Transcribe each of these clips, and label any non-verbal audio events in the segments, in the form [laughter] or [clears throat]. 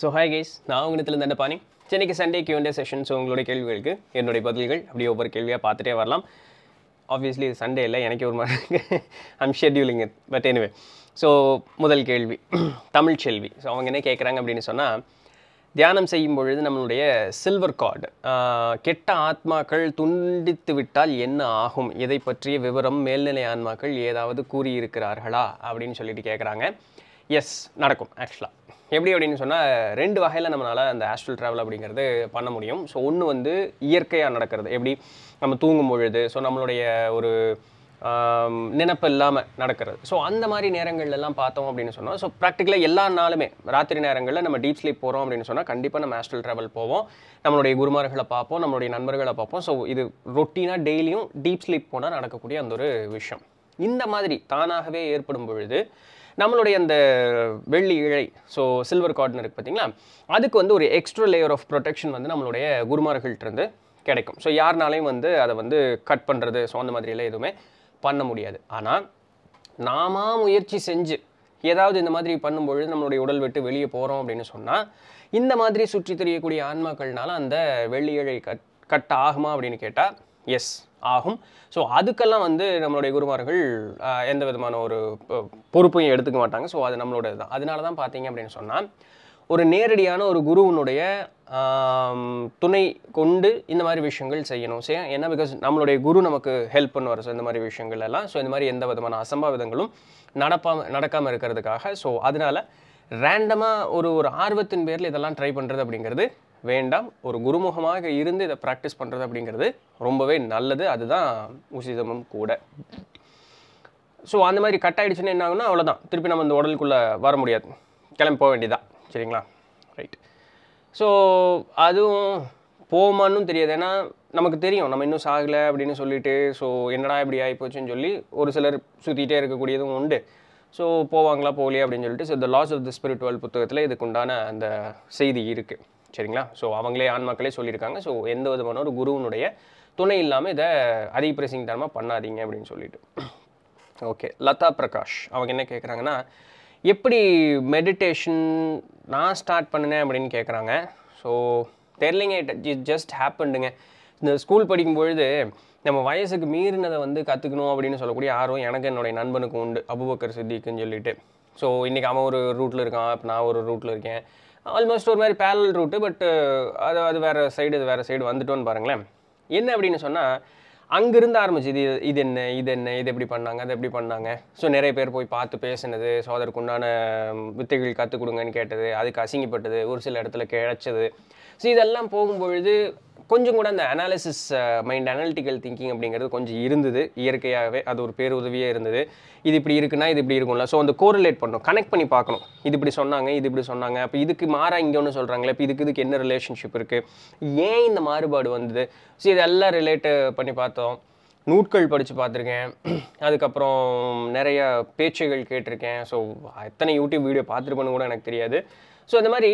so hi guys நான் உங்களிடத்துலேருந்து என்ன சென்னைக்கு சண்டே கியூண்டே செஷன் ஸோ உங்களுடைய கேள்விகளுக்கு என்னுடைய பதில்கள் அப்படியே ஒவ்வொரு கேள்வியாக பார்த்துட்டே வரலாம் ஆப்வியஸ்லி இது சண்டே இல்லை எனக்கு ஒரு மாதிரி I'm scheduling it but anyway so முதல் கேள்வி [clears throat] தமிழ் செல்வி ஸோ அவங்க என்ன கேட்குறாங்க அப்படின்னு சொன்னால் தியானம் செய்யும் பொழுது நம்மளுடைய சில்வர் கார்டு கெட்ட ஆத்மாக்கள் துண்டித்து விட்டால் என்ன ஆகும் இதை பற்றிய விவரம் மேல்நிலை ஆன்மாக்கள் ஏதாவது கூறியிருக்கிறார்களா அப்படின்னு சொல்லிட்டு கேட்குறாங்க எஸ் நடக்கும் ஆக்சுவலாக எப்படி அப்படின்னு சொன்னால் ரெண்டு வகையில் நம்மளால் அந்த ஆஸ்ட்ரல் ட்ராவல் அப்படிங்கிறது பண்ண முடியும் ஸோ ஒன்று வந்து இயற்கையாக நடக்கிறது எப்படி நம்ம தூங்கும் பொழுது ஸோ நம்மளுடைய ஒரு நினப்பு இல்லாமல் நடக்கிறது ஸோ அந்த மாதிரி நேரங்கள்லாம் பார்த்தோம் அப்படின்னு சொன்னால் ஸோ ப்ராக்டிக்கலாக எல்லா நாளுமே ராத்திரி நேரங்களில் நம்ம டீப் ஸ்லீப் போகிறோம் அப்படின்னு சொன்னால் கண்டிப்பாக நம்ம ஆஸ்ட்ரல் ட்ராவல் போவோம் நம்மளுடைய குருமார்களை பார்ப்போம் நம்மளுடைய நண்பர்களை பார்ப்போம் ஸோ இது ரொட்டீனாக டெய்லியும் டீப் ஸ்லீப் போனால் நடக்கக்கூடிய அந்த ஒரு விஷயம் இந்த மாதிரி தானாகவே ஏற்படும் பொழுது நம்மளுடைய அந்த வெள்ளி இழை ஸோ சில்வர் கார்டன் இருக்குது பார்த்தீங்களா அதுக்கு வந்து ஒரு எக்ஸ்ட்ரா லேயர் ஆஃப் ப்ரொடெக்ஷன் வந்து நம்மளுடைய குருமார்கள்ட்டிருந்து கிடைக்கும் ஸோ யாருனாலையும் வந்து அதை வந்து கட் பண்ணுறது ஸோ அந்த மாதிரியெல்லாம் எதுவுமே பண்ண முடியாது ஆனால் நாம முயற்சி செஞ்சு ஏதாவது இந்த மாதிரி பண்ணும்பொழுது நம்மளுடைய உடல் விட்டு வெளியே போகிறோம் அப்படின்னு சொன்னால் இந்த மாதிரி சுற்றி தெரியக்கூடிய ஆன்மாக்கள்னால அந்த வெள்ளி இழை கட் கட் ஆகுமா அப்படின்னு கேட்டால் எஸ் ஆகும் ஸோ அதுக்கெல்லாம் வந்து நம்மளுடைய குருமார்கள் எந்த விதமான ஒரு பொறுப்பையும் எடுத்துக்க மாட்டாங்க ஸோ அது நம்மளோட தான் அதனால தான் பார்த்தீங்க அப்படின்னு சொன்னால் ஒரு நேரடியான ஒரு குருவனுடைய துணை கொண்டு இந்த மாதிரி விஷயங்கள் செய்யணும் சரி ஏன்னா பிகாஸ் நம்மளுடைய குரு நமக்கு ஹெல்ப் பண்ணுவார் ஸோ இந்த மாதிரி விஷயங்கள் எல்லாம் ஸோ இந்த மாதிரி எந்த விதமான அசம்பாவிதங்களும் நடப்பாம நடக்காமல் இருக்கிறதுக்காக ஸோ அதனால் ரேண்டமாக ஒரு ஒரு ஆர்வத்தின் பேரில் இதெல்லாம் ட்ரை பண்ணுறது அப்படிங்கிறது வேண்டாம் ஒரு குருமுகமாக இருந்து இதை ப்ராக்டிஸ் பண்ணுறது அப்படிங்கிறது ரொம்பவே நல்லது அதுதான் உசிதமும் கூட ஸோ அந்த மாதிரி கட் ஆகிடுச்சுன்னு என்ன அவ்வளோதான் திருப்பி நம்ம இந்த உடலுக்குள்ளே வர முடியாது கிளம்பி போக வேண்டியதான் சரிங்களா ரைட் ஸோ அதுவும் போமான்னு தெரியாது ஏன்னா நமக்கு தெரியும் நம்ம இன்னும் சாகலை அப்படின்னு சொல்லிட்டு ஸோ என்னடா இப்படி ஆகிப்போச்சுன்னு சொல்லி ஒரு சிலர் சுற்றிகிட்டே இருக்கக்கூடியதும் உண்டு ஸோ போவாங்களா போகலையே அப்படின்னு சொல்லிட்டு so the laws of the spiritual புத்தகத்தில் இதுக்குண்டான அந்த செய்தி இருக்குது சரிங்களா ஸோ அவங்களே ஆன்மாக்களே சொல்லியிருக்காங்க ஸோ எந்த விதமான ஒரு குருவனுடைய துணை இல்லாமல் இதை அதிக பிரசிங் தரமாக பண்ணாதீங்க அப்படின்னு சொல்லிட்டு ஓகே லதா பிரகாஷ் அவங்க என்ன கேட்குறாங்கன்னா எப்படி மெடிடேஷன் நான் ஸ்டார்ட் பண்ணினேன் அப்படின்னு கேட்குறாங்க ஸோ தெரிலிங்க இட் இட் ஜஸ்ட் ஹேப்பண்டுங்க இந்த ஸ்கூல் படிக்கும்பொழுது நம்ம வயசுக்கு மீறினதை வந்து கற்றுக்கணும் அப்படின்னு சொல்லக்கூடிய ஆர்வம் எனக்கு என்னுடைய நண்பனுக்கு உண்டு அபுபக்கர் சித்திக்குன்னு சொல்லிட்டு ஸோ இன்றைக்கி அவன் ஒரு ரூட்டில் இருக்கான் இப்போ நான் ஒரு ரூட்டில் இருக்கேன் ஆல்மோஸ்ட் ஒரு மாதிரி பேரல் ரூட்டு பட் அது அது வேறு சைடு இது வேறு சைடு வந்துட்டோன்னு பாருங்களேன் என்ன அப்படின்னு சொன்னால் அங்கேருந்து ஆரம்பிச்சு இது இது என்ன இது என்ன இது எப்படி பண்ணாங்க அது எப்படி பண்ணாங்க ஸோ நிறைய பேர் போய் பார்த்து பேசினது ஸோ அதற்கு உண்டான வித்தைகள் கற்றுக் கொடுங்கன்னு கேட்டது அதுக்கு அசிங்கப்பட்டது ஒரு சில இடத்துல கிடச்சது ஸோ இதெல்லாம் போகும்பொழுது கொஞ்சம் கூட அந்த அனாலிசிஸ் மைண்ட் அனாலிட்டிக்கல் திங்கிங் அப்படிங்கிறது கொஞ்சம் இருந்தது இயற்கையாகவே அது ஒரு உதவியாக இருந்தது இது இப்படி இருக்குன்னா இது இப்படி இருக்கும்ல ஸோ அந்த கோரிலேட் பண்ணும் கனெக்ட் பண்ணி பார்க்கணும் இது இப்படி சொன்னாங்க இது இப்படி சொன்னாங்க அப்போ இதுக்கு மாறாக இங்கே ஒன்று சொல்கிறாங்களே இப்போ இதுக்கு இதுக்கு என்ன ரிலேஷன்ஷிப் இருக்குது ஏன் இந்த மாறுபாடு வந்தது ஸோ இதெல்லாம் ரிலேட்டு பண்ணி பார்த்தோம் நூட்கள் படித்து பார்த்துருக்கேன் அதுக்கப்புறம் நிறைய பேச்சுகள் கேட்டிருக்கேன் ஸோ எத்தனை யூடியூப் வீடியோ பார்த்துருப்பேன்னு கூட எனக்கு தெரியாது ஸோ இந்த மாதிரி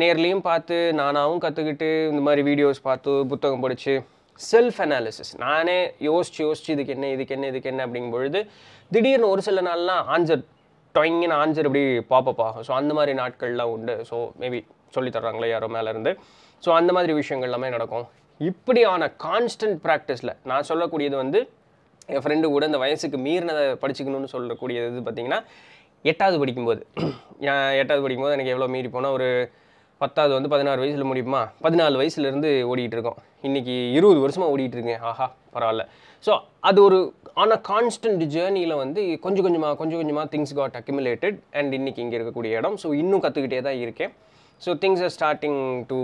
நேர்லேயும் பார்த்து நானாகவும் கற்றுக்கிட்டு இந்த மாதிரி வீடியோஸ் பார்த்து புத்தகம் படித்து செல்ஃப் அனாலிசிஸ் நானே யோசிச்சு யோசிச்சு இதுக்கு என்ன இதுக்கு என்ன இதுக்கு என்ன அப்படிங்கும்பொழுது திடீர்னு ஒரு சில நாள்லாம் ஆன்சர் டொயிங்கின்னு ஆன்சர் இப்படி பாப்பப் ஆகும் ஸோ அந்த மாதிரி நாட்கள்லாம் உண்டு ஸோ மேபி சொல்லித்தர்றாங்களே யாரோ மேலேருந்து ஸோ அந்த மாதிரி விஷயங்கள் எல்லாமே நடக்கும் இப்படியான கான்ஸ்டன்ட் ப்ராக்டிஸில் நான் சொல்லக்கூடியது வந்து என் ஃப்ரெண்டு கூட இந்த வயசுக்கு மீறினதை படிச்சுக்கணும்னு சொல்லக்கூடியது பார்த்திங்கன்னா எட்டாவது படிக்கும்போது [clears throat] எட்டாவது படிக்கும்போது எனக்கு எவ்வளோ மீறி போனால் ஒரு பத்தாவது வந்து பதினாறு வயசில் முடியுமா பதினாலு வயசுலேருந்து ஓடிக்கிட்டு இருக்கோம் இன்றைக்கி இருபது வருஷமாக ஓடிக்கிட்டு இருக்கேன் ஆஹா பரவாயில்ல ஸோ அது ஒரு ஆனால் கான்ஸ்டன்ட் ஜேர்னியில் வந்து கொஞ்சம் கொஞ்சமாக கொஞ்சம் கொஞ்சமாக திங்ஸ் காட் அக்யுமுலேட்டட் அண்ட் இன்றைக்கி இங்கே இருக்கக்கூடிய இடம் ஸோ இன்னும் கற்றுக்கிட்டே தான் இருக்கேன் so things are starting to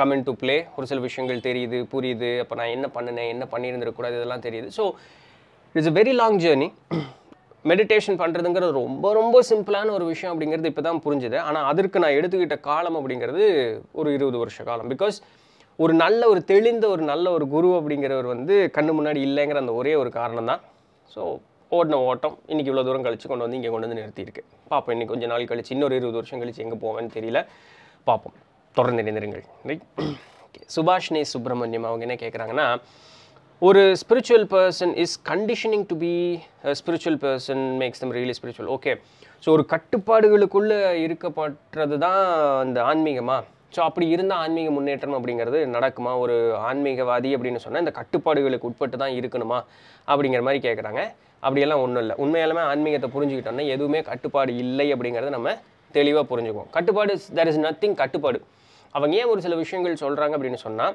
come into play ஒரு சில விஷயங்கள் தெரியுது புரியுது அப்போ நான் என்ன பண்ணினேன் என்ன பண்ணியிருந்துருக்கூடாது இதெல்லாம் தெரியுது so it's a very long journey meditation பண்ணுறதுங்கிறது ரொம்ப ரொம்ப சிம்பிளான ஒரு விஷயம் அப்படிங்கிறது இப்போ தான் புரிஞ்சுது ஆனால் அதற்கு நான் எடுத்துக்கிட்ட காலம் அப்படிங்கிறது ஒரு இருபது வருஷ காலம் பிகாஸ் ஒரு நல்ல ஒரு தெளிந்த ஒரு நல்ல ஒரு குரு அப்படிங்கிறவர் வந்து கண்ணு முன்னாடி இல்லைங்கிற அந்த ஒரே ஒரு காரணம் தான் ஸோ ஓடின ஓட்டம் இன்றைக்கி இவ்வளோ தூரம் கழித்து கொண்டு வந்து இங்கே கொண்டு வந்து நிறுத்தியிருக்கு பார்ப்போம் இன்றைக்கி கொஞ்சம் நாள் கழிச்சு இன்னொரு இருபது வருஷம் கழித்து எங்கே போவேன்னு தெரியல பார்ப்போம் தொடர்ந்து நிறைந்திருங்கள் ரைட் ஓகே [clears throat] சுபாஷ்னே சுப்பிரமணியம் அவங்க என்ன கேட்குறாங்கன்னா ஒரு spiritual person is conditioning to be spiritual person makes them really spiritual okay so ஒரு கட்டுப்பாடுகளுக்குள்ளே இருக்கப்படுறது தான் அந்த ஆன்மீகமாக ஸோ அப்படி இருந்தால் ஆன்மீக முன்னேற்றம் அப்படிங்கிறது நடக்குமா ஒரு ஆன்மீகவாதி அப்படின்னு சொன்னால் இந்த கட்டுப்பாடுகளுக்கு உட்பட்டு தான் இருக்கணுமா அப்படிங்கிற மாதிரி கேட்குறாங்க அப்படியெல்லாம் ஒன்றும் இல்லை உண்மையாலுமே ஆன்மீகத்தை புரிஞ்சுக்கிட்டோம்னா எதுவுமே கட்டுப்பாடு இல்லை அப்படிங்கிறத நம்ம தெளிவாக புரிஞ்சுக்குவோம் கட்டுப்பாடு தெர் இஸ் நத்திங் கட்டுப்பாடு அவங்க ஏன் ஒரு சில விஷயங்கள் சொல்கிறாங்க அப்படின்னு சொன்னால்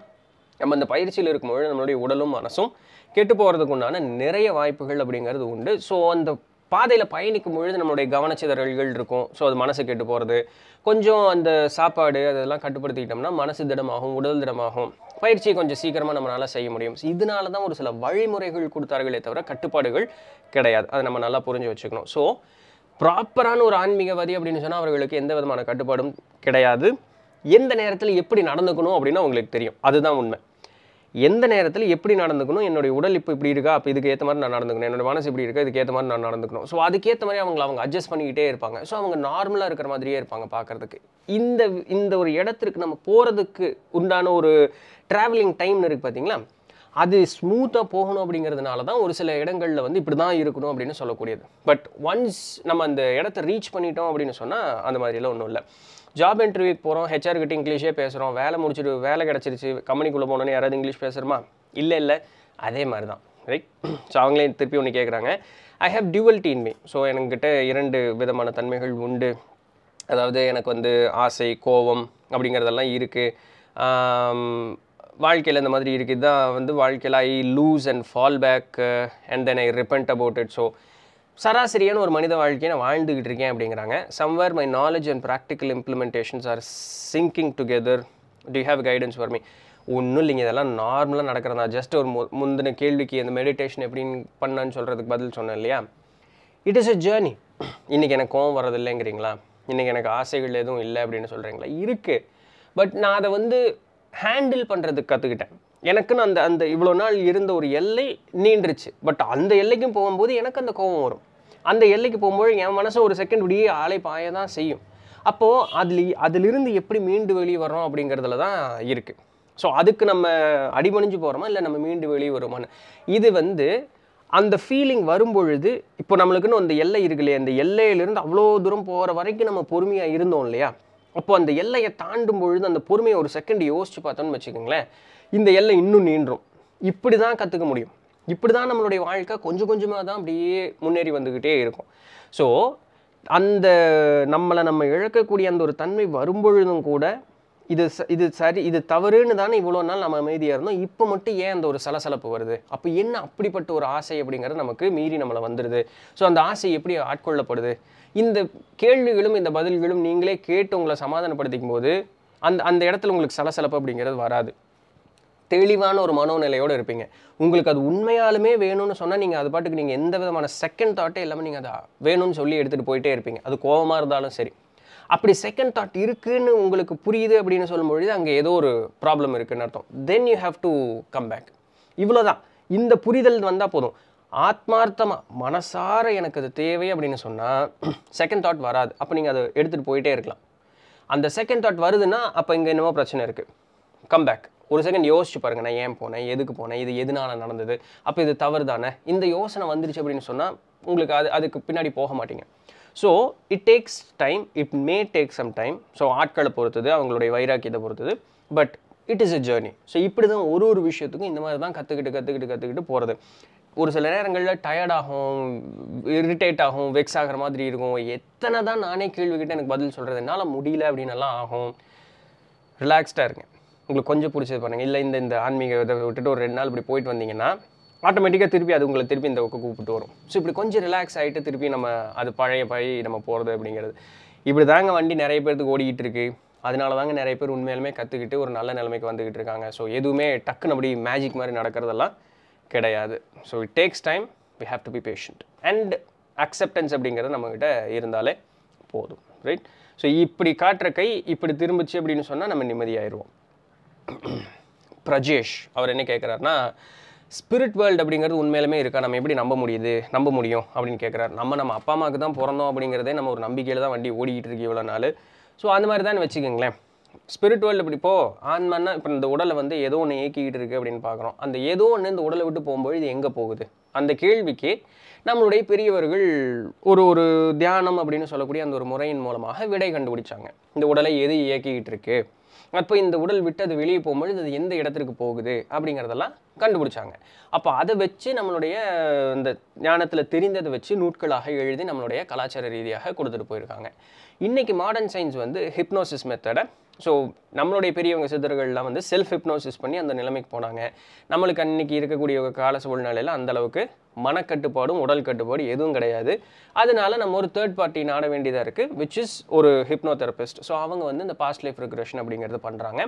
நம்ம அந்த பயிற்சியில் இருக்கும்பொழுது நம்மளுடைய உடலும் மனசும் கெட்டு போகிறதுக்கு உண்டான நிறைய வாய்ப்புகள் அப்படிங்கிறது உண்டு ஸோ அந்த பாதையில் பயணிக்கும் பொழுது நம்மளுடைய கவனச்சிதறல்கள் இருக்கும் ஸோ அது மனசு கெட்டு போகிறது கொஞ்சம் அந்த சாப்பாடு அதெல்லாம் கட்டுப்படுத்திக்கிட்டோம்னா மனசு திடமாகும் உடல் திடமாகும் பயிற்சியை கொஞ்சம் சீக்கிரமாக நம்மளால் செய்ய முடியும் இதனால தான் ஒரு சில வழிமுறைகள் கொடுத்தார்களே தவிர கட்டுப்பாடுகள் கிடையாது அதை நம்ம நல்லா புரிஞ்சு வச்சுக்கணும் ஸோ ப்ராப்பரான ஒரு ஆன்மீகவாதி அப்படின்னு சொன்னால் அவர்களுக்கு எந்த விதமான கட்டுப்பாடும் கிடையாது எந்த நேரத்தில் எப்படி நடந்துக்கணும் அப்படின்னு அவங்களுக்கு தெரியும் அதுதான் உண்மை எந்த நேரத்தில் எப்படி நடந்துக்கணும் என்னுடைய உடல் இப்போ இப்படி இருக்கா அப்போ இதுக்கு ஏற்ற மாதிரி நான் நடந்துக்கணும் என்னோடய மனசு இப்படி இருக்கா இதுக்கு ஏற்ற மாதிரி நான் நடந்துக்கணும் ஸோ அதுக்கேற்ற மாதிரி அவங்களை அவங்க அட்ஜஸ்ட் பண்ணிக்கிட்டே இருப்பாங்க ஸோ அவங்க நார்மலாக இருக்கிற மாதிரியே இருப்பாங்க பார்க்குறதுக்கு இந்த இந்த ஒரு இடத்திற்கு நம்ம போகிறதுக்கு உண்டான ஒரு ட்ராவலிங் டைம்னு இருக்குது பார்த்தீங்களா அது ஸ்மூத்தாக போகணும் அப்படிங்கிறதுனால தான் ஒரு சில இடங்களில் வந்து இப்படி தான் இருக்கணும் அப்படின்னு சொல்லக்கூடியது பட் ஒன்ஸ் நம்ம அந்த இடத்த ரீச் பண்ணிட்டோம் அப்படின்னு சொன்னால் அந்த மாதிரிலாம் ஒன்றும் இல்லை ஜாப் இன்டர்வியூக்கு போகிறோம் ஹெச்ஆர் கிட்ட இங்கிலீஷே பேசுகிறோம் வேலை முடிச்சுட்டு வேலை கிடச்சிருச்சு கம்பெனிக்குள்ளே போனோன்னு யாராவது இங்கிலீஷ் பேசுகிறோமா இல்லை இல்லை அதே மாதிரி தான் ரைட் ஸோ அவங்களே திருப்பி ஒன்று கேட்குறாங்க ஐ ஹவ் டியூவல் டீன் மீ ஸோ எனக்கிட்ட இரண்டு விதமான தன்மைகள் உண்டு அதாவது எனக்கு வந்து ஆசை கோபம் அப்படிங்கிறதெல்லாம் இருக்குது வாழ்க்கையில் இந்த மாதிரி இருக்குது தான் வந்து வாழ்க்கையில் I lose and fall back and then I repent about it so சராசரியான ஒரு மனித வாழ்க்கையை நான் வாழ்ந்துக்கிட்டு இருக்கேன் அப்படிங்கிறாங்க somewhere my knowledge and practical implementations are sinking together to have guidance for me ஒன்றும் இல்லைங்க இதெல்லாம் நார்மலாக நடக்கிறதா ஜஸ்ட் ஒரு மு முந்தின கேள்விக்கு இந்த மெடிடேஷன் எப்படின்னு பண்ணான்னு சொல்கிறதுக்கு பதில் சொன்னேன் இல்லையா இட் இஸ் எ ஜேர்னி இன்றைக்கி எனக்கு கோவம் வரதில்லைங்கிறீங்களா இல்லைங்கிறீங்களா இன்றைக்கி எனக்கு ஆசைகள் எதுவும் இல்லை அப்படின்னு சொல்கிறீங்களா இருக்குது பட் நான் அதை வந்து ஹேண்டில் பண்ணுறதுக்கு கற்றுக்கிட்டேன் எனக்குன்னு அந்த அந்த இவ்வளோ நாள் இருந்த ஒரு எல்லை நீண்டுருச்சு பட் அந்த எல்லைக்கும் போகும்போது எனக்கு அந்த கோபம் வரும் அந்த எல்லைக்கு போகும்போது என் மனசை ஒரு செகண்ட் விடியே ஆலை பாய தான் செய்யும் அப்போது அதில் அதிலிருந்து எப்படி மீண்டு வெளியே வரோம் அப்படிங்கிறதுல தான் இருக்குது ஸோ அதுக்கு நம்ம அடிபணிஞ்சு போகிறோமா இல்லை நம்ம மீண்டு வெளியே வருமானு இது வந்து அந்த ஃபீலிங் வரும்பொழுது இப்போ நம்மளுக்குன்னு அந்த எல்லை இருக்கு இல்லையா அந்த எல்லையிலிருந்து அவ்வளோ தூரம் போகிற வரைக்கும் நம்ம பொறுமையாக இருந்தோம் இல்லையா அப்போது அந்த எல்லையை தாண்டும் பொழுது அந்த பொறுமையை ஒரு செகண்ட் யோசிச்சு பார்த்தோன்னு வச்சுக்கோங்களேன் இந்த எல்லை இன்னும் நீண்டும் இப்படி தான் கற்றுக்க முடியும் இப்படி தான் நம்மளுடைய வாழ்க்கை கொஞ்சம் கொஞ்சமாக தான் அப்படியே முன்னேறி வந்துக்கிட்டே இருக்கும் ஸோ அந்த நம்மளை நம்ம இழக்கக்கூடிய அந்த ஒரு தன்மை வரும்பொழுதும் கூட இது ச இது சரி இது தவறுன்னு தானே இவ்வளோ நாள் நம்ம அமைதியாக இருந்தோம் இப்போ மட்டும் ஏன் அந்த ஒரு சலசலப்பு வருது அப்போ என்ன அப்படிப்பட்ட ஒரு ஆசை அப்படிங்கிறது நமக்கு மீறி நம்மளை வந்துடுது ஸோ அந்த ஆசை எப்படி ஆட்கொள்ளப்படுது இந்த கேள்விகளும் இந்த பதில்களும் நீங்களே கேட்டு உங்களை சமாதானப்படுத்திக்கும் போது அந்த அந்த இடத்துல உங்களுக்கு சலசலப்பு அப்படிங்கிறது வராது தெளிவான ஒரு மனோநிலையோடு இருப்பீங்க உங்களுக்கு அது உண்மையாலுமே வேணும்னு சொன்னால் நீங்கள் அது பாட்டுக்கு நீங்கள் எந்த விதமான செகண்ட் தாட்டே இல்லாமல் நீங்கள் அதை வேணும்னு சொல்லி எடுத்துகிட்டு போயிட்டே இருப்பீங்க அது கோபமாக இருந்தாலும் சரி அப்படி செகண்ட் தாட் இருக்குன்னு உங்களுக்கு புரியுது அப்படின்னு சொல்லும்பொழுது அங்கே ஏதோ ஒரு ப்ராப்ளம் இருக்குன்னு அர்த்தம் then you have to come back இவ்வளோதான் இந்த புரிதல் வந்தால் போதும் ஆத்மார்த்தமாக மனசார எனக்கு அது தேவை அப்படின்னு சொன்னால் செகண்ட் தாட் வராது அப்போ நீங்கள் அதை எடுத்துகிட்டு போயிட்டே இருக்கலாம் அந்த செகண்ட் தாட் வருதுன்னா அப்போ இங்கே என்னமோ பிரச்சனை இருக்குது கம் பேக் ஒரு செகண்ட் யோசிச்சு பாருங்க நான் ஏன் போனேன் எதுக்கு போனேன் இது எதுனால நடந்தது அப்போ இது தவறு தானே இந்த யோசனை வந்துருச்சு அப்படின்னு சொன்னால் உங்களுக்கு அது அதுக்கு பின்னாடி போக மாட்டீங்க so it takes time it may take some time so ஆட்களை பொறுத்தது அவங்களுடைய வைராக்கியத்தை பொறுத்தது but it is a journey so இப்படி தான் ஒரு ஒரு விஷயத்துக்கும் இந்த மாதிரி தான் கற்றுக்கிட்டு கற்றுக்கிட்டு கற்றுக்கிட்டு போகிறது ஒரு சில நேரங்களில் டயர்ட் ஆகும் இரிட்டேட் ஆகும் வெக்ஸ் ஆகிற மாதிரி இருக்கும் எத்தனை தான் நானே கேள்விக்கிட்ட எனக்கு பதில் சொல்கிறது என்னால் முடியல எல்லாம் ஆகும் ரிலாக்ஸ்டாக இருங்க உங்களுக்கு கொஞ்சம் பிடிச்சது பண்ணுங்கள் இல்லை இந்த இந்த ஆன்மீக இதை விட்டுட்டு ஒரு ரெண்டு நாள் இப்படி போயிட்டு வந்தீங்கன்னா ஆட்டோமேட்டிக்காக திருப்பி அது உங்களை திருப்பி இந்த பக்கம் கூப்பிட்டு வரும் ஸோ இப்படி கொஞ்சம் ரிலாக்ஸ் ஆகிட்டு திருப்பி நம்ம அது பழைய பழைய நம்ம போகிறது அப்படிங்கிறது இப்படி தாங்க வண்டி நிறைய பேர்த்துக்கு ஓடிக்கிட்டு இருக்குது அதனால தாங்க நிறைய பேர் உண்மையிலுமே கற்றுக்கிட்டு ஒரு நல்ல நிலைமைக்கு வந்துக்கிட்டு இருக்காங்க ஸோ எதுவுமே டக்குன்னு அப்படி மேஜிக் மாதிரி நடக்கிறதெல்லாம் கிடையாது so it takes time we have to be patient and acceptance அப்படிங்கிறது நம்மக்கிட்ட இருந்தாலே போதும் ரைட் ஸோ இப்படி காட்டுற கை இப்படி திரும்பிச்சு அப்படின்னு சொன்னால் நம்ம நிம்மதியாயிடுவோம் [clears throat] பிரஜேஷ் அவர் என்ன கேட்குறாருன்னா ஸ்பிரிட் வேர்ல்டு அப்படிங்கிறது உண்மையிலுமே இருக்கா நம்ம எப்படி நம்ப முடியுது நம்ப முடியும் அப்படின்னு கேட்குறாரு நம்ம நம்ம அப்பா அம்மாவுக்கு தான் பிறந்தோம் அப்படிங்கிறதே நம்ம ஒரு நம்பிக்கையில் தான் வண்டி ஓடிக்கிட்டு இருக்கு இவ்வளோ நாள் ஸோ அந்த மாதிரி தான் வச்சுக்கோங்களேன் ஸ்பிரிட் வேர்ல்டு இப்படி போ ஆன்மான்னா இப்போ இந்த உடலை வந்து ஏதோ ஒன்று இயக்கிக்கிட்டு இருக்குது அப்படின்னு பார்க்குறோம் அந்த ஏதோ ஒன்று இந்த உடலை விட்டு போகும்போது இது எங்கே போகுது அந்த கேள்விக்கு நம்மளுடைய பெரியவர்கள் ஒரு ஒரு தியானம் அப்படின்னு சொல்லக்கூடிய அந்த ஒரு முறையின் மூலமாக விடை கண்டுபிடிச்சாங்க இந்த உடலை எது இயக்கிக்கிட்டு இருக்குது அப்போ இந்த உடல் விட்டு அது வெளியே போகும்பொழுது அது எந்த இடத்திற்கு போகுது அப்படிங்கிறதெல்லாம் கண்டுபிடிச்சாங்க அப்போ அதை வச்சு நம்மளுடைய இந்த ஞானத்தில் தெரிந்ததை வச்சு நூட்களாக எழுதி நம்மளுடைய கலாச்சார ரீதியாக கொடுத்துட்டு போயிருக்காங்க இன்றைக்கி மாடர்ன் சயின்ஸ் வந்து ஹிப்னோசிஸ் மெத்தடை ஸோ நம்மளுடைய பெரியவங்க சித்தர்கள்லாம் வந்து செல்ஃப் ஹிப்னோசிஸ் பண்ணி அந்த நிலைமைக்கு போனாங்க நம்மளுக்கு அன்றைக்கி இருக்கக்கூடிய கால சூழ்நிலையில் அந்தளவுக்கு மனக்கட்டுப்பாடும் உடல் கட்டுப்பாடும் எதுவும் கிடையாது அதனால நம்ம ஒரு தேர்ட் பார்ட்டி நாட வேண்டியதாக இருக்குது விச் இஸ் ஒரு ஹிப்னோ தெரபிஸ்ட் ஸோ அவங்க வந்து இந்த பாஸ்ட் லைஃப் ரிக்ரெஷன் அப்படிங்கிறது பண்ணுறாங்க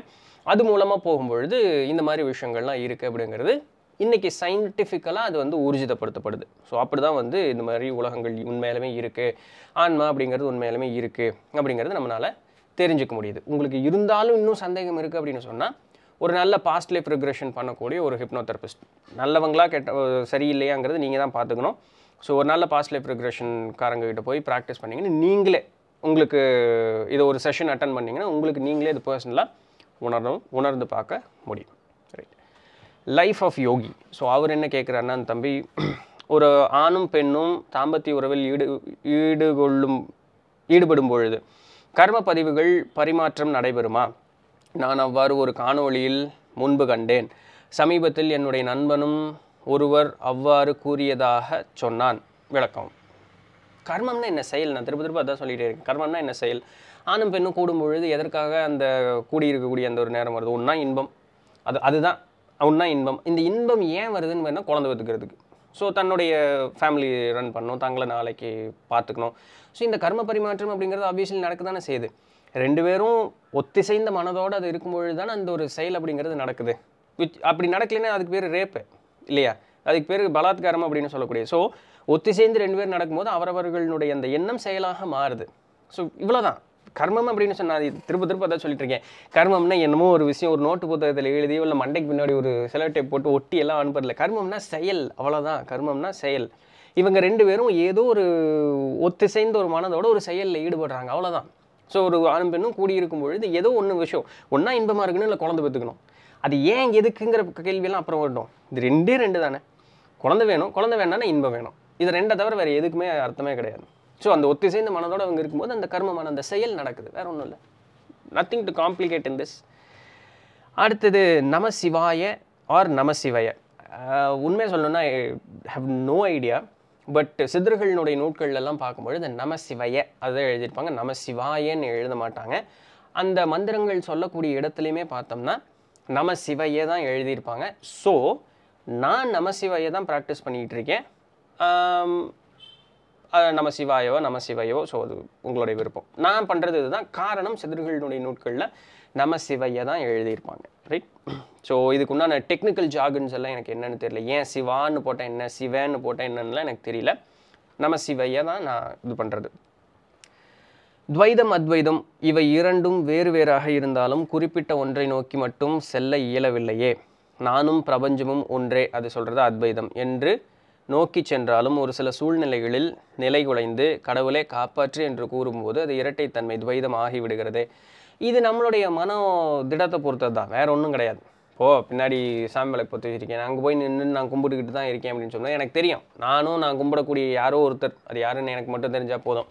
அது மூலமாக போகும்பொழுது இந்த மாதிரி விஷயங்கள்லாம் இருக்குது அப்படிங்கிறது இன்றைக்கி சயின்டிஃபிக்கலாக அது வந்து ஊர்ஜிதப்படுத்தப்படுது ஸோ அப்படி தான் வந்து இந்த மாதிரி உலகங்கள் உண்மையிலுமே இருக்குது ஆன்மா அப்படிங்கிறது உண்மையிலுமே இருக்குது அப்படிங்கிறது நம்மளால் தெரிஞ்சுக்க முடியுது உங்களுக்கு இருந்தாலும் இன்னும் சந்தேகம் இருக்குது அப்படின்னு சொன்னால் ஒரு நல்ல பாஸ்ட் லைஃப் ரிக்ரெஷன் பண்ணக்கூடிய ஒரு ஹிப்னோதெரபிஸ்ட் நல்லவங்களா கெட்ட சரியில்லையாங்கிறது நீங்கள் தான் பார்த்துக்கணும் ஸோ ஒரு நல்ல பாஸ்ட் லைஃப் ரிக்ரெஷன்காரங்க கிட்ட போய் ப்ராக்டிஸ் பண்ணிங்கன்னு நீங்களே உங்களுக்கு இதை ஒரு செஷன் அட்டன் பண்ணிங்கன்னா உங்களுக்கு நீங்களே இது பர்சனலாக உணரும் உணர்ந்து பார்க்க முடியும் right life of yogi so அவர் என்ன கேட்குறாருன்னா தம்பி ஒரு ஆணும் பெண்ணும் தாம்பத்திய உறவில் ஈடு ஈடுகொள்ளும் ஈடுபடும் பொழுது கர்ம பதிவுகள் பரிமாற்றம் நடைபெறுமா நான் அவ்வாறு ஒரு காணொளியில் முன்பு கண்டேன் சமீபத்தில் என்னுடைய நண்பனும் ஒருவர் அவ்வாறு கூறியதாக சொன்னான் விளக்கம் கர்மம்னா என்ன செயல் நான் திருப்ப திரும்ப அதான் சொல்லிட்டே இருக்கேன் கர்மம்னா என்ன செயல் ஆணும் பெண்ணும் கூடும் பொழுது எதற்காக அந்த கூடியிருக்கக்கூடிய அந்த ஒரு நேரம் வருது ஒன்றா இன்பம் அது அதுதான் ஒன்றா இன்பம் இந்த இன்பம் ஏன் வருதுன்னு வேணால் குழந்தை ஒத்துக்கிறதுக்கு ஸோ தன்னுடைய ஃபேமிலி ரன் பண்ணணும் தங்களை நாளைக்கு பார்த்துக்கணும் ஸோ இந்த கர்ம பரிமாற்றம் அப்படிங்கிறது ஆப்வியஸ்லி நடக்க தானே செய்யுது ரெண்டு பேரும் ஒத்திசைந்த மனதோடு அது இருக்கும்பொழுது தானே அந்த ஒரு செயல் அப்படிங்கிறது நடக்குது விச் அப்படி நடக்கலைன்னா அதுக்கு பேர் ரேப்பு இல்லையா அதுக்கு பேர் பலாத்காரம் அப்படின்னு சொல்லக்கூடிய ஸோ ஒத்திசைந்து ரெண்டு பேர் நடக்கும்போது அவரவர்களுடைய அந்த எண்ணம் செயலாக மாறுது ஸோ இவ்வளோதான் கர்மம் அப்படின்னு சொன்னால் திருப்ப திருப்ப தான் சொல்லிட்டு இருக்கேன் கர்மம்னா என்னமோ ஒரு விஷயம் ஒரு நோட்டு புத்தகத்தில் எழுதி இல்லை மண்டைக்கு பின்னாடி ஒரு செலவட்டை டேப் போட்டு ஒட்டி எல்லாம் அனுப்புறதில்ல கர்மம்னா செயல் அவ்வளோதான் கர்மம்னா செயல் இவங்க ரெண்டு பேரும் ஏதோ ஒரு ஒத்திசைந்த ஒரு மனதோட ஒரு செயலில் ஈடுபடுறாங்க அவ்வளோதான் ஸோ ஒரு ஆணும் பெண்ணும் கூடியிருக்கும் பொழுது ஏதோ ஒன்று விஷயம் ஒன்றா இன்பமாக இருக்கணும் இல்லை குழந்தை பெற்றுக்கணும் அது ஏன் எதுக்குங்கிற கேள்வியெல்லாம் அப்புறம் வரட்டும் இது ரெண்டே ரெண்டு தானே குழந்தை வேணும் குழந்தை வேணான்னா இன்பம் வேணும் இது ரெண்டை தவிர வேறு எதுக்குமே அர்த்தமே கிடையாது ஸோ அந்த ஒத்திசைந்த மனதோடு அவங்க இருக்கும்போது அந்த கர்மமான அந்த செயல் நடக்குது வேற ஒன்றும் இல்லை nothing too complicate in this அடுத்தது நம சிவாய ஆர் நம சிவய உண்மையை சொல்லணுன்னா I have no idea but சித்தர்களினுடைய நூட்கள்லாம் பார்க்கும்பொழுது நம சிவய அதை எழுதியிருப்பாங்க நம சிவாயன்னு எழுத மாட்டாங்க அந்த மந்திரங்கள் சொல்லக்கூடிய இடத்துலையுமே பார்த்தோம்னா நம சிவைய தான் எழுதியிருப்பாங்க ஸோ நான் நம சிவைய தான் ப்ராக்டிஸ் பண்ணிகிட்டு இருக்கேன் நம சிவாயவோ நம சிவையோ ஸோ அது உங்களுடைய விருப்பம் நான் பண்ணுறது இதுதான் காரணம் செதிர்களுடைய நூட்களில் நம சிவையை தான் எழுதியிருப்பாங்க ரைட் ஸோ இதுக்கு உண்டான டெக்னிக்கல் ஜாகுன்ஸ் எல்லாம் எனக்கு என்னென்னு தெரியல ஏன் சிவான்னு போட்டேன் என்ன சிவன்னு போட்டேன் என்னன்னுலாம் எனக்கு தெரியல நம சிவையை தான் நான் இது பண்ணுறது துவைதம் அத்வைதம் இவை இரண்டும் வேறு வேறாக இருந்தாலும் குறிப்பிட்ட ஒன்றை நோக்கி மட்டும் செல்ல இயலவில்லையே நானும் பிரபஞ்சமும் ஒன்றே அது சொல்கிறது அத்வைதம் என்று நோக்கி சென்றாலும் ஒரு சில சூழ்நிலைகளில் நிலை குலைந்து கடவுளே காப்பாற்று என்று கூறும்போது அது இரட்டைத்தன்மை துவைதம் ஆகிவிடுகிறது இது நம்மளுடைய மனோ திடத்தை பொறுத்தது தான் வேற ஒன்றும் கிடையாது ஓ பின்னாடி சாமி விளக்கு பொறுத்து வச்சிருக்கேன் அங்கே போய் நின்று நான் கும்பிட்டுக்கிட்டு தான் இருக்கேன் அப்படின்னு சொன்னால் எனக்கு தெரியும் நானும் நான் கும்பிடக்கூடிய யாரோ ஒருத்தர் அது யாருன்னு எனக்கு மட்டும் தெரிஞ்சால் போதும்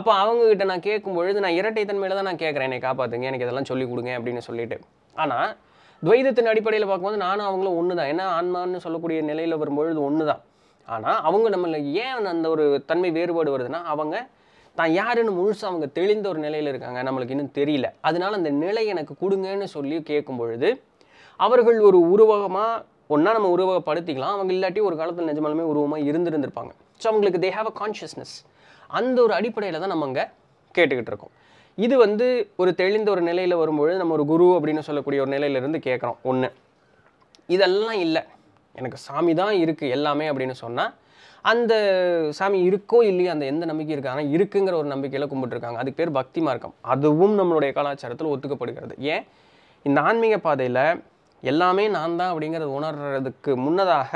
அப்போ அவங்கக்கிட்ட நான் கேட்கும்பொழுது நான் இரட்டைத்தன்மையில் தான் நான் கேட்குறேன் என்னை காப்பாற்றுங்க எனக்கு இதெல்லாம் சொல்லிக் கொடுங்க அப்படின்னு சொல்லிட்டு ஆனால் துவைதத்தின் அடிப்படையில் பார்க்கும்போது நானும் அவங்களும் ஒன்று தான் ஏன்னா ஆன்மான்னு சொல்லக்கூடிய நிலையில் வரும்பொழுது ஒன்று தான் ஆனால் அவங்க நம்மளை ஏன் அந்த ஒரு தன்மை வேறுபாடு வருதுன்னா அவங்க தான் யாருன்னு முழுசாக அவங்க தெளிந்த ஒரு நிலையில் இருக்காங்க நம்மளுக்கு இன்னும் தெரியல அதனால அந்த நிலை எனக்கு கொடுங்கன்னு சொல்லி கேட்கும் பொழுது அவர்கள் ஒரு உருவகமாக ஒன்றா நம்ம உருவகப்படுத்திக்கலாம் அவங்க இல்லாட்டி ஒரு காலத்தில் நிஜமாலுமே உருவமாக இருந்திருந்திருப்பாங்க ஸோ அவங்களுக்கு தே ஹாவ் அ கான்ஷியஸ்னஸ் அந்த ஒரு அடிப்படையில் தான் நம்ம அங்கே கேட்டுக்கிட்டு இருக்கோம் இது வந்து ஒரு தெளிந்த ஒரு நிலையில் வரும்பொழுது நம்ம ஒரு குரு அப்படின்னு சொல்லக்கூடிய ஒரு நிலையிலேருந்து கேட்குறோம் ஒன்று இதெல்லாம் இல்லை எனக்கு சாமி தான் இருக்குது எல்லாமே அப்படின்னு சொன்னால் அந்த சாமி இருக்கோ இல்லையோ அந்த எந்த நம்பிக்கை இருக்குது ஆனால் இருக்குங்கிற ஒரு நம்பிக்கையில் கும்பிட்டுருக்காங்க அதுக்கு பேர் பக்தி மார்க்கம் அதுவும் நம்மளுடைய கலாச்சாரத்தில் ஒத்துக்கப்படுகிறது ஏன் இந்த ஆன்மீக பாதையில் எல்லாமே நான் தான் அப்படிங்கிறது உணர்றதுக்கு முன்னதாக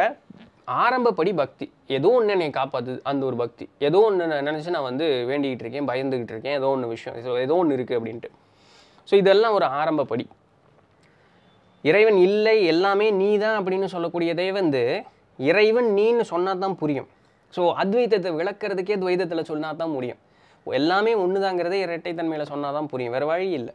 ஆரம்பப்படி பக்தி ஏதோ ஒன்று என்னை காப்பாற்று அந்த ஒரு பக்தி ஏதோ ஒன்று நான் நினச்சி நான் வந்து வேண்டிக்கிட்டு இருக்கேன் பயந்துக்கிட்டு இருக்கேன் ஏதோ ஒன்று விஷயம் ஏதோ ஒன்று இருக்குது அப்படின்ட்டு ஸோ இதெல்லாம் ஒரு ஆரம்பப்படி இறைவன் இல்லை எல்லாமே நீ தான் அப்படின்னு சொல்லக்கூடியதே வந்து இறைவன் நீன்னு சொன்னால் தான் புரியும் ஸோ அத்வைத்தத்தை விளக்கிறதுக்கே துவைதத்தில் சொன்னால் தான் முடியும் எல்லாமே ஒன்று தாங்கிறதே இரட்டைத்தன்மையில் சொன்னால் தான் புரியும் வேறு வழி இல்லை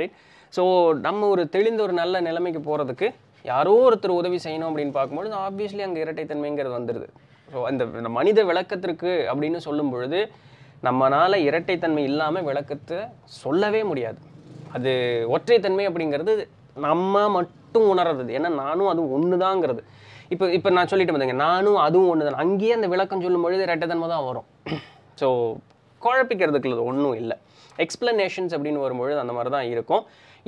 ரைட் ஸோ நம்ம ஒரு தெளிந்த ஒரு நல்ல நிலைமைக்கு போகிறதுக்கு யாரோ ஒருத்தர் உதவி செய்யணும் அப்படின்னு பார்க்கும்பொழுது ஆப்வியஸ்லி அங்கே இரட்டைத்தன்மைங்கிறது வந்துடுது ஸோ அந்த மனித விளக்கத்திற்கு அப்படின்னு சொல்லும் பொழுது நம்மளால் இரட்டைத்தன்மை இல்லாமல் விளக்கத்தை சொல்லவே முடியாது அது ஒற்றைத்தன்மை அப்படிங்கிறது நம்ம மட்டும் உணர்றது ஏன்னா நானும் அதுவும் ஒன்று தாங்கிறது இப்போ இப்போ நான் சொல்லிட்டு பார்த்தீங்க நானும் அதுவும் ஒன்று தான் அங்கேயே அந்த விளக்கம் சொல்லும் பொழுது தன்மை தான் வரும் ஸோ [clears throat] குழப்பிக்கிறதுக்குள்ளது ஒன்றும் இல்லை எக்ஸ்பிளனேஷன்ஸ் அப்படின்னு வரும்பொழுது அந்த மாதிரி தான் இருக்கும்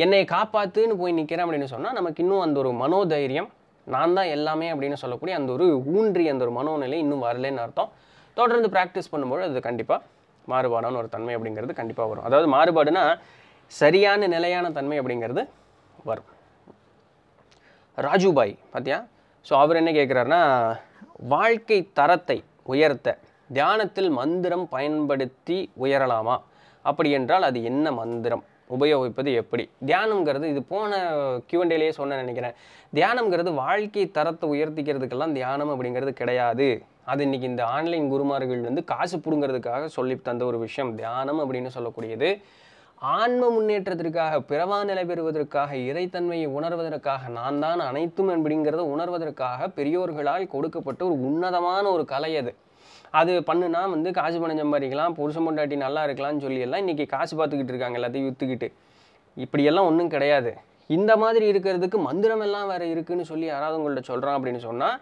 என்னை காப்பாற்றுன்னு போய் நிற்கிறேன் அப்படின்னு சொன்னால் நமக்கு இன்னும் அந்த ஒரு மனோதைரியம் நான் தான் எல்லாமே அப்படின்னு சொல்லக்கூடிய அந்த ஒரு ஊன்றி அந்த ஒரு மனோநிலை இன்னும் வரலன்னு அர்த்தம் தொடர்ந்து ப்ராக்டிஸ் பண்ணும்போது அது கண்டிப்பாக மாறுபாடான ஒரு தன்மை அப்படிங்கிறது கண்டிப்பாக வரும் அதாவது மாறுபாடுனா சரியான நிலையான தன்மை அப்படிங்கிறது வர் ராஜுபாய் பார்த்தியா ஸோ அவர் என்ன கேட்குறாருன்னா வாழ்க்கை தரத்தை உயர்த்த தியானத்தில் மந்திரம் பயன்படுத்தி உயரலாமா அப்படி என்றால் அது என்ன மந்திரம் உபயோகிப்பது எப்படி தியானங்கிறது இது போன கியூண்டேலேயே சொன்ன நினைக்கிறேன் தியானங்கிறது வாழ்க்கை தரத்தை உயர்த்திக்கிறதுக்கெல்லாம் தியானம் அப்படிங்கிறது கிடையாது அது இன்றைக்கி இந்த ஆன்லைன் குருமார்கள் வந்து காசு பிடுங்கிறதுக்காக சொல்லி தந்த ஒரு விஷயம் தியானம் அப்படின்னு சொல்லக்கூடியது ஆன்ம முன்னேற்றத்திற்காக பிறவா நிலை பெறுவதற்காக இறைத்தன்மையை உணர்வதற்காக நான் தான் அனைத்தும் அப்படிங்கிறத உணர்வதற்காக பெரியோர்களால் கொடுக்கப்பட்ட ஒரு உன்னதமான ஒரு கலை அது அது பண்ணுனா வந்து காசு பணம் சம்பாதிக்கலாம் புருஷன் பொண்டாட்டி நல்லா இருக்கலாம்னு சொல்லி எல்லாம் இன்றைக்கி காசு பார்த்துக்கிட்டு இருக்காங்க எல்லாத்தையும் யுத்துக்கிட்டு இப்படியெல்லாம் ஒன்றும் கிடையாது இந்த மாதிரி இருக்கிறதுக்கு மந்திரமெல்லாம் வேறு இருக்குதுன்னு சொல்லி யாராவது உங்கள்கிட்ட சொல்கிறான் அப்படின்னு சொன்னால்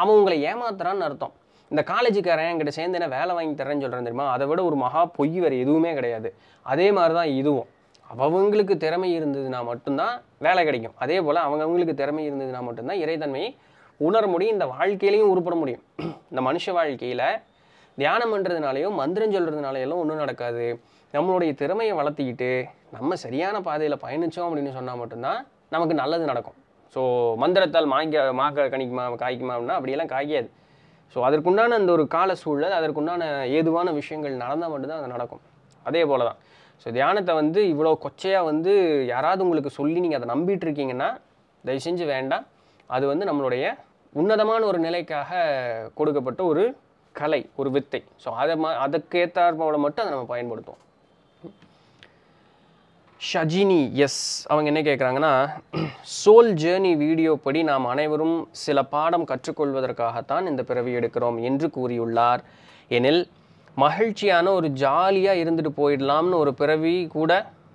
அவன் உங்களை ஏமாத்துறான்னு அர்த்தம் இந்த காலேஜுக்காரன் என்கிட்ட சேர்ந்து என்ன வேலை வாங்கி தரேன்னு சொல்கிறேன் தெரியுமா அதை விட ஒரு மகா பொய் வேறு எதுவுமே கிடையாது அதே மாதிரி தான் இதுவும் அவங்களுக்கு திறமை இருந்ததுன்னா மட்டும்தான் வேலை கிடைக்கும் அதே போல் அவங்கவுங்களுக்கு திறமை இருந்ததுன்னா மட்டும்தான் இறைத்தன்மையை உணர முடியும் இந்த வாழ்க்கையிலையும் உருப்பட முடியும் [clears throat] இந்த மனுஷ வாழ்க்கையில் தியானம் பண்ணுறதுனாலையும் மந்திரம் சொல்கிறதுனாலையெல்லாம் ஒன்றும் நடக்காது நம்மளுடைய திறமையை வளர்த்திக்கிட்டு நம்ம சரியான பாதையில் பயணித்தோம் அப்படின்னு சொன்னால் மட்டும்தான் நமக்கு நல்லது நடக்கும் ஸோ மந்திரத்தால் மாய்க்க மாக்க கணிக்குமா காய்க்குமா அப்படின்னா அப்படியெல்லாம் காய்க்காது ஸோ அதற்குண்டான அந்த ஒரு கால சூழல் அதற்குண்டான ஏதுவான விஷயங்கள் நடந்தால் மட்டும்தான் அது நடக்கும் அதே போல் தான் ஸோ தியானத்தை வந்து இவ்வளோ கொச்சையாக வந்து யாராவது உங்களுக்கு சொல்லி நீங்கள் அதை நம்பிட்டு இருக்கீங்கன்னா தயவு செஞ்சு வேண்டாம் அது வந்து நம்மளுடைய உன்னதமான ஒரு நிலைக்காக கொடுக்கப்பட்ட ஒரு கலை ஒரு வித்தை ஸோ அதை ம அதுக்கேற்றாற்போல மட்டும் அதை நம்ம பயன்படுத்துவோம் ஷஜினி எஸ் அவங்க என்ன கேட்குறாங்கன்னா சோல் ஜேர்னி வீடியோ படி நாம் அனைவரும் சில பாடம் கற்றுக்கொள்வதற்காகத்தான் இந்த பிறவி எடுக்கிறோம் என்று கூறியுள்ளார் எனில் மகிழ்ச்சியான ஒரு ஜாலியாக இருந்துட்டு போயிடலாம்னு ஒரு பிறவி கூட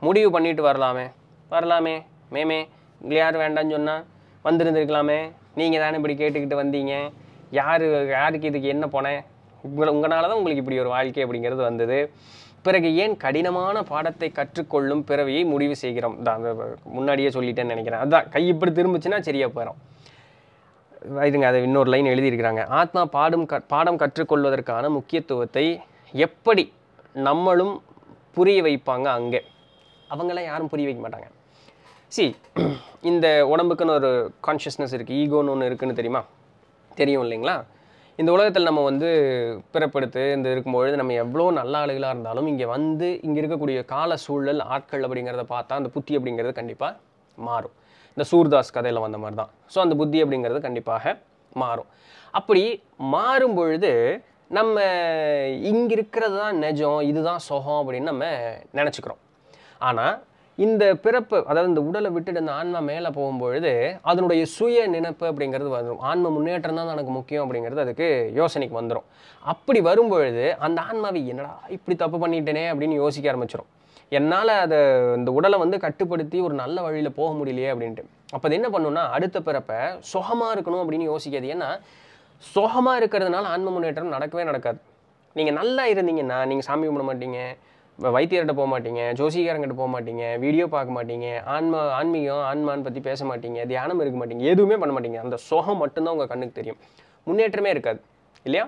முடிவு பண்ணிட்டு வரலாமே வரலாமே மேமே யார் வேண்டாம்னு சொன்னால் வந்திருந்துருக்கலாமே நீங்கள் தானே இப்படி கேட்டுக்கிட்டு வந்தீங்க யார் யாருக்கு இதுக்கு என்ன போனேன் உங்களை உங்களால் தான் உங்களுக்கு இப்படி ஒரு வாழ்க்கை அப்படிங்கிறது வந்தது பிறகு ஏன் கடினமான பாடத்தை கற்றுக்கொள்ளும் பிறவியை முடிவு செய்கிறோம் அந்த முன்னாடியே சொல்லிட்டேன்னு நினைக்கிறேன் அதான் கை இப்படி திரும்பிச்சுன்னா சரியாக போயிடும் இதுங்க அதை இன்னொரு லைன் எழுதியிருக்கிறாங்க ஆத்மா பாடும் க பாடம் கற்றுக்கொள்வதற்கான முக்கியத்துவத்தை எப்படி நம்மளும் புரிய வைப்பாங்க அங்கே அவங்களாம் யாரும் புரிய வைக்க மாட்டாங்க சி இந்த உடம்புக்குன்னு ஒரு கான்ஷியஸ்னஸ் இருக்குது ஈகோன்னு ஒன்று இருக்குதுன்னு தெரியுமா தெரியும் இல்லைங்களா இந்த உலகத்தில் நம்ம வந்து பிறப்படுத்து இந்த இருக்கும்பொழுது நம்ம எவ்வளோ நல்ல ஆளுகளாக இருந்தாலும் இங்கே வந்து இங்கே இருக்கக்கூடிய கால சூழல் ஆட்கள் அப்படிங்கிறத பார்த்தா அந்த புத்தி அப்படிங்கிறது கண்டிப்பாக மாறும் இந்த சூர்தாஸ் கதையில் வந்த மாதிரி தான் ஸோ அந்த புத்தி அப்படிங்கிறது கண்டிப்பாக மாறும் அப்படி மாறும் பொழுது நம்ம இங்கே இருக்கிறது தான் நிஜம் இதுதான் சுகம் அப்படின்னு நம்ம நினச்சிக்கிறோம் ஆனால் இந்த பிறப்பு அதாவது இந்த உடலை விட்டுட்டு இந்த ஆன்மா மேலே போகும்பொழுது அதனுடைய சுய நினைப்பு அப்படிங்கிறது வந்துடும் ஆன்ம முன்னேற்றம் தான் எனக்கு முக்கியம் அப்படிங்கிறது அதுக்கு யோசனைக்கு வந்துடும் அப்படி வரும்பொழுது அந்த ஆன்மாவை என்னடா இப்படி தப்பு பண்ணிட்டேனே அப்படின்னு யோசிக்க ஆரம்பிச்சிடும் என்னால் அதை இந்த உடலை வந்து கட்டுப்படுத்தி ஒரு நல்ல வழியில் போக முடியலையே அப்படின்ட்டு அப்போ அது என்ன பண்ணுன்னா அடுத்த பிறப்பை சுகமாக இருக்கணும் அப்படின்னு யோசிக்காது ஏன்னா சுகமாக இருக்கிறதுனால ஆன்ம முன்னேற்றம் நடக்கவே நடக்காது நீங்கள் நல்லா இருந்தீங்கன்னா நீங்கள் சாமி கும்பிட மாட்டீங்க வைத்தியர்கிட்ட போக மாட்டீங்க ஜோசிகாரங்கிட்ட போக மாட்டீங்க வீடியோ பார்க்க மாட்டீங்க ஆன்மா ஆன்மீகம் ஆன்மான்னு பற்றி பேச மாட்டீங்க தியானம் இருக்க மாட்டீங்க எதுவுமே பண்ண மாட்டீங்க அந்த சுகம் மட்டும்தான் உங்கள் கண்ணுக்கு தெரியும் முன்னேற்றமே இருக்காது இல்லையா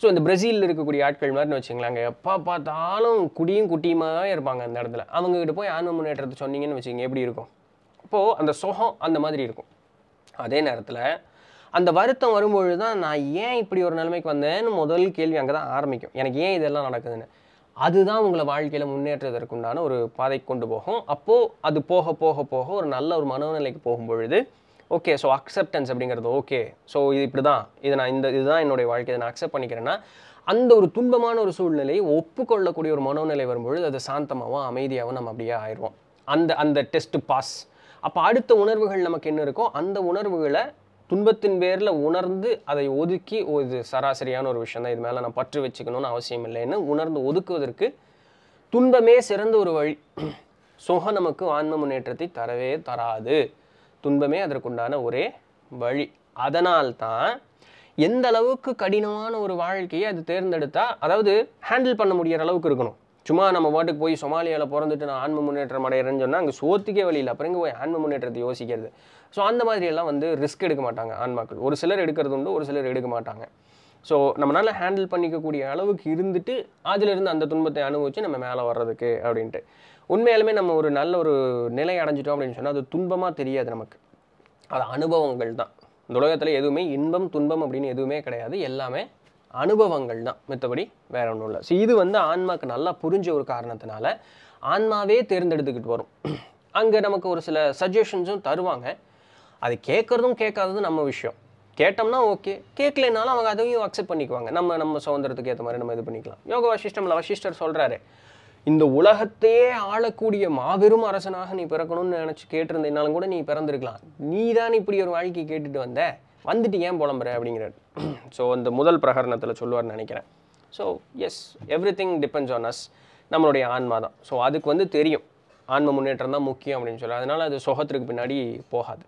ஸோ இந்த பிரசீலில் இருக்கக்கூடிய ஆட்கள் மாதிரி வச்சுக்கலாங்க எப்போ பார்த்தாலும் குடியும் தான் இருப்பாங்க அந்த இடத்துல அவங்ககிட்ட போய் ஆன்ம முன்னேற்றத்தை சொன்னீங்கன்னு வச்சுக்கோங்க எப்படி இருக்கும் அப்போது அந்த சுகம் அந்த மாதிரி இருக்கும் அதே நேரத்தில் அந்த வருத்தம் வரும்பொழுது தான் நான் ஏன் இப்படி ஒரு நிலைமைக்கு வந்தேன்னு முதல் கேள்வி அங்கே தான் ஆரம்பிக்கும் எனக்கு ஏன் இதெல்லாம் நடக்குதுன்னு அதுதான் உங்களை வாழ்க்கையில் முன்னேற்றுவதற்குண்டான ஒரு பாதை கொண்டு போகும் அப்போது அது போக போக போக ஒரு நல்ல ஒரு மனநிலைக்கு போகும் பொழுது ஓகே ஸோ அக்செப்டன்ஸ் அப்படிங்கிறது ஓகே ஸோ இது இப்படி தான் இதை நான் இந்த இதுதான் என்னுடைய வாழ்க்கையை நான் அக்செப்ட் பண்ணிக்கிறேன்னா அந்த ஒரு துன்பமான ஒரு சூழ்நிலையை ஒப்புக்கொள்ளக்கூடிய ஒரு மனோநிலை வரும்பொழுது அது சாந்தமாகவும் அமைதியாகவும் நம்ம அப்படியே ஆயிடுவோம் அந்த அந்த டெஸ்ட்டு பாஸ் அப்போ அடுத்த உணர்வுகள் நமக்கு என்ன இருக்கோ அந்த உணர்வுகளை துன்பத்தின் பேரில் உணர்ந்து அதை ஒதுக்கி இது சராசரியான ஒரு விஷயம் தான் இது மேலே நான் பற்று வச்சுக்கணும்னு அவசியம் இல்லைன்னு உணர்ந்து ஒதுக்குவதற்கு துன்பமே சிறந்த ஒரு வழி சுகம் நமக்கு ஆன்ம முன்னேற்றத்தை தரவே தராது துன்பமே அதற்குண்டான ஒரே வழி அதனால்தான் எந்த அளவுக்கு கடினமான ஒரு வாழ்க்கையை அது தேர்ந்தெடுத்தா அதாவது ஹேண்டில் பண்ண முடியிற அளவுக்கு இருக்கணும் சும்மா நம்ம வாட்டுக்கு போய் சோமாலியாவில் பிறந்துட்டு நான் ஆன்ம முன்னேற்றம் அடையிறேன்னு சொன்னால் அங்கே சோத்துக்கே வழியில் அப்புறம் இங்கே போய் ஆன்ம முன்னேற்றத்தை யோசிக்கிறது ஸோ அந்த மாதிரியெல்லாம் வந்து ரிஸ்க் எடுக்க மாட்டாங்க ஆன்மாக்கள் ஒரு சிலர் எடுக்கிறது உண்டு ஒரு சிலர் எடுக்க மாட்டாங்க ஸோ நம்மளால் ஹேண்டில் பண்ணிக்கக்கூடிய அளவுக்கு இருந்துட்டு அதிலிருந்து அந்த துன்பத்தை அனுபவித்து நம்ம மேலே வர்றதுக்கு அப்படின்ட்டு உண்மையாலுமே நம்ம ஒரு நல்ல ஒரு நிலை அடைஞ்சிட்டோம் அப்படின்னு சொன்னால் அது துன்பமாக தெரியாது நமக்கு அது அனுபவங்கள் தான் இந்த உலகத்தில் எதுவுமே இன்பம் துன்பம் அப்படின்னு எதுவுமே கிடையாது எல்லாமே அனுபவங்கள் தான் மற்றபடி வேற ஒன்றும் இல்லை ஸோ இது வந்து ஆன்மாவுக்கு நல்லா புரிஞ்ச ஒரு காரணத்தினால ஆன்மாவே தேர்ந்தெடுத்துக்கிட்டு வரும் அங்கே நமக்கு ஒரு சில சஜஷன்ஸும் தருவாங்க அது கேட்குறதும் கேட்காததும் நம்ம விஷயம் கேட்டோம்னா ஓகே கேட்கலைனாலும் அவங்க அதையும் அக்செப்ட் பண்ணிக்குவாங்க நம்ம நம்ம சுதந்திரத்துக்கு ஏற்ற மாதிரி நம்ம இது பண்ணிக்கலாம் யோக வசிஷ்டமில் வசிஷ்டர் சொல்கிறாரு இந்த உலகத்தையே ஆளக்கூடிய மாபெரும் அரசனாக நீ பிறக்கணும்னு நினச்சி கேட்டிருந்தனாலும் கூட நீ பிறந்திருக்கலாம் நீ தான் இப்படி ஒரு வாழ்க்கை கேட்டுட்டு வந்த வந்துட்டு ஏன் புலம்புற அப்படிங்கிறார் ஸோ அந்த முதல் பிரகரணத்தில் சொல்லுவார்னு நினைக்கிறேன் so yes everything depends on us நம்மளுடைய ஆன்மா தான் ஸோ அதுக்கு வந்து தெரியும் ஆன்ம முன்னேற்றம் தான் முக்கியம் அப்படின்னு சொல்லி அதனால் அது சுகத்திற்கு பின்னாடி போகாது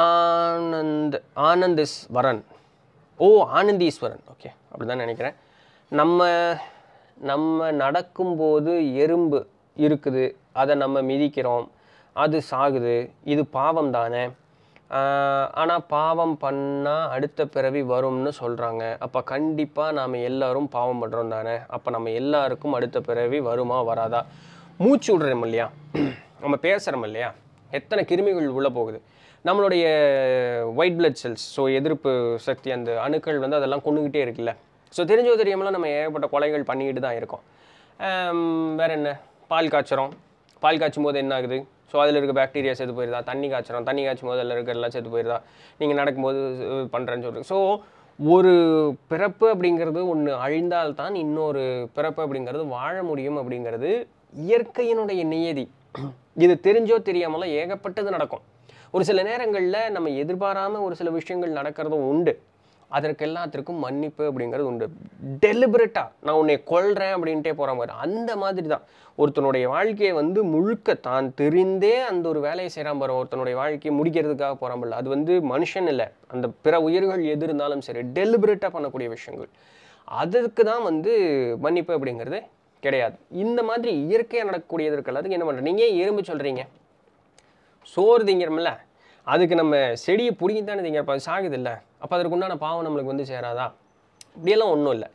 ஆனந்த் ஆனந்தீஸ்வரன் ஓ ஆனந்தீஸ்வரன் ஓகே அப்படி தான் நினைக்கிறேன் நம்ம நம்ம நடக்கும்போது எறும்பு இருக்குது அதை நம்ம மிதிக்கிறோம் அது சாகுது இது பாவம் தானே ஆனால் பாவம் பண்ணால் அடுத்த பிறவி வரும்னு சொல்கிறாங்க அப்போ கண்டிப்பாக நாம் எல்லோரும் பாவம் பண்ணுறோம் தானே அப்போ நம்ம எல்லாருக்கும் அடுத்த பிறவி வருமா வராதா மூச்சு விடுறோம் இல்லையா நம்ம பேசுகிறோம் இல்லையா எத்தனை கிருமிகள் உள்ளே போகுது நம்மளுடைய ஒயிட் பிளட் செல்ஸ் ஸோ எதிர்ப்பு சக்தி அந்த அணுக்கள் வந்து அதெல்லாம் கொண்டுகிட்டே இருக்குல்ல ஸோ தெரிஞ்சோ தெரியாமலாம் நம்ம ஏகப்பட்ட கொலைகள் பண்ணிக்கிட்டு தான் இருக்கோம் வேறு என்ன பால் காய்ச்சறோம் பால் காய்ச்சும் போது என்ன ஆகுது ஸோ அதில் இருக்க பேக்டீரியா செத்து போயிருதா தண்ணி காய்ச்சறோம் தண்ணி காய்ச்சும் போது அதில் இருக்கிறதெல்லாம் எல்லாம் செத்து போயிருதா நீங்கள் நடக்கும்போது பண்ணுறேன்னு சொல்லுங்கள் ஸோ ஒரு பிறப்பு அப்படிங்கிறது ஒன்று அழிந்தால்தான் இன்னொரு பிறப்பு அப்படிங்கிறது வாழ முடியும் அப்படிங்கிறது இயற்கையினுடைய நியதி இது தெரிஞ்சோ தெரியாமலோ ஏகப்பட்டது நடக்கும் ஒரு சில நேரங்களில் நம்ம எதிர்பாராமல் ஒரு சில விஷயங்கள் நடக்கிறதும் உண்டு அதற்கு எல்லாத்திற்கும் மன்னிப்பு அப்படிங்கிறது உண்டு டெலிபரேட்டாக நான் உன்னை கொள்கிறேன் அப்படின்ட்டே போகிற மாதிரி அந்த மாதிரி தான் ஒருத்தனுடைய வாழ்க்கையை வந்து முழுக்க தான் தெரிந்தே அந்த ஒரு வேலையை செய்கிறான் பாரு ஒருத்தனுடைய வாழ்க்கையை முடிக்கிறதுக்காக போகிறான் அது வந்து மனுஷன் இல்லை அந்த பிற உயிர்கள் எது இருந்தாலும் சரி டெலிபரேட்டாக பண்ணக்கூடிய விஷயங்கள் அதற்கு தான் வந்து மன்னிப்பு அப்படிங்கிறது கிடையாது இந்த மாதிரி இயற்கையாக நடக்கக்கூடியது இருக்கல அதுக்கு என்ன பண்ணுறோம் நீங்கள் எறும்பு சொல்கிறீங்க சோறு திங்கிறமில்ல அதுக்கு நம்ம செடியை பிடிங்கி தானே திங்கிறப்ப அது சாகுது இல்லை அப்போ அதற்கு உண்டான பாவம் நம்மளுக்கு வந்து சேராதா இப்படியெல்லாம் ஒன்றும் இல்லை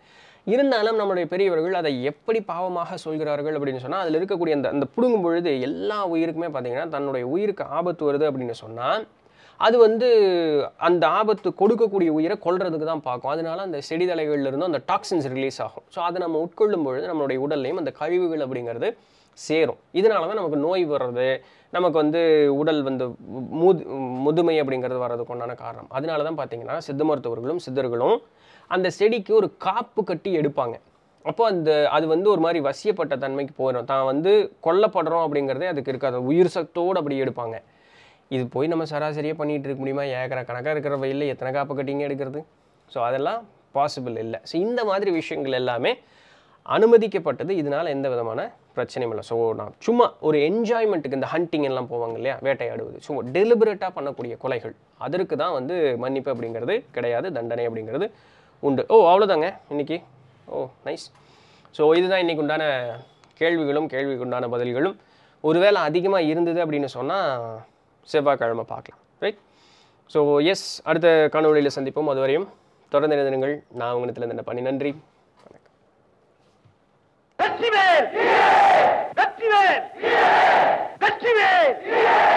இருந்தாலும் நம்மளுடைய பெரியவர்கள் அதை எப்படி பாவமாக சொல்கிறார்கள் அப்படின்னு சொன்னால் அதில் இருக்கக்கூடிய அந்த அந்த பிடுங்கும் பொழுது எல்லா உயிருக்குமே பார்த்திங்கன்னா தன்னுடைய உயிருக்கு ஆபத்து வருது அப்படின்னு சொன்னால் அது வந்து அந்த ஆபத்து கொடுக்கக்கூடிய உயிரை கொள்றதுக்கு தான் பார்க்கும் அதனால அந்த செடிதலைகள்லேருந்து அந்த டாக்ஸின்ஸ் ரிலீஸ் ஆகும் ஸோ அதை நம்ம உட்கொள்ளும் பொழுது நம்மளுடைய உடல்லையும் அந்த கழிவுகள் அப்படிங்கிறது சேரும் இதனால தான் நமக்கு நோய் வர்றது நமக்கு வந்து உடல் வந்து முது முதுமை அப்படிங்கிறது வர்றதுக்கு உண்டான காரணம் அதனால தான் பார்த்தீங்கன்னா சித்த மருத்துவர்களும் சித்தர்களும் அந்த செடிக்கு ஒரு காப்பு கட்டி எடுப்பாங்க அப்போ அந்த அது வந்து ஒரு மாதிரி வசியப்பட்ட தன்மைக்கு போயிடும் தான் வந்து கொல்லப்படுறோம் அப்படிங்கிறதே அதுக்கு இருக்காது உயிர் சக்தோடு அப்படி எடுப்பாங்க இது போய் நம்ம சராசரியாக பண்ணிகிட்டு இருக்க முடியுமா ஏக்கரா கணக்காக இருக்கிற வயலில் எத்தனை காப்பு கட்டிங்க எடுக்கிறது ஸோ அதெல்லாம் பாசிபிள் இல்லை ஸோ இந்த மாதிரி விஷயங்கள் எல்லாமே அனுமதிக்கப்பட்டது இதனால் எந்த விதமான பிரச்சனையும் இல்லை ஸோ நான் சும்மா ஒரு என்ஜாய்மெண்ட்டுக்கு இந்த ஹண்டிங் எல்லாம் போவாங்க இல்லையா வேட்டையாடுவது ஸோ டெலிபரேட்டாக பண்ணக்கூடிய கொலைகள் அதற்கு தான் வந்து மன்னிப்பு அப்படிங்கிறது கிடையாது தண்டனை அப்படிங்கிறது உண்டு ஓ அவ்வளோதாங்க இன்றைக்கி ஓ நைஸ் ஸோ இதுதான் இன்றைக்கு உண்டான கேள்விகளும் கேள்விக்குண்டான பதில்களும் ஒருவேளை அதிகமாக இருந்தது அப்படின்னு சொன்னால் செவ்வாய்க்கிழமை பார்க்கலாம் ரைட் ஸோ எஸ் அடுத்த காணொலியில் சந்திப்போம் அதுவரையும் தொடர்ந்து நினைந்திருங்கள் நான் நேரத்தில் என்ன பண்ணி நன்றி வணக்கம் வேர் வெற்றிவேல் வேர்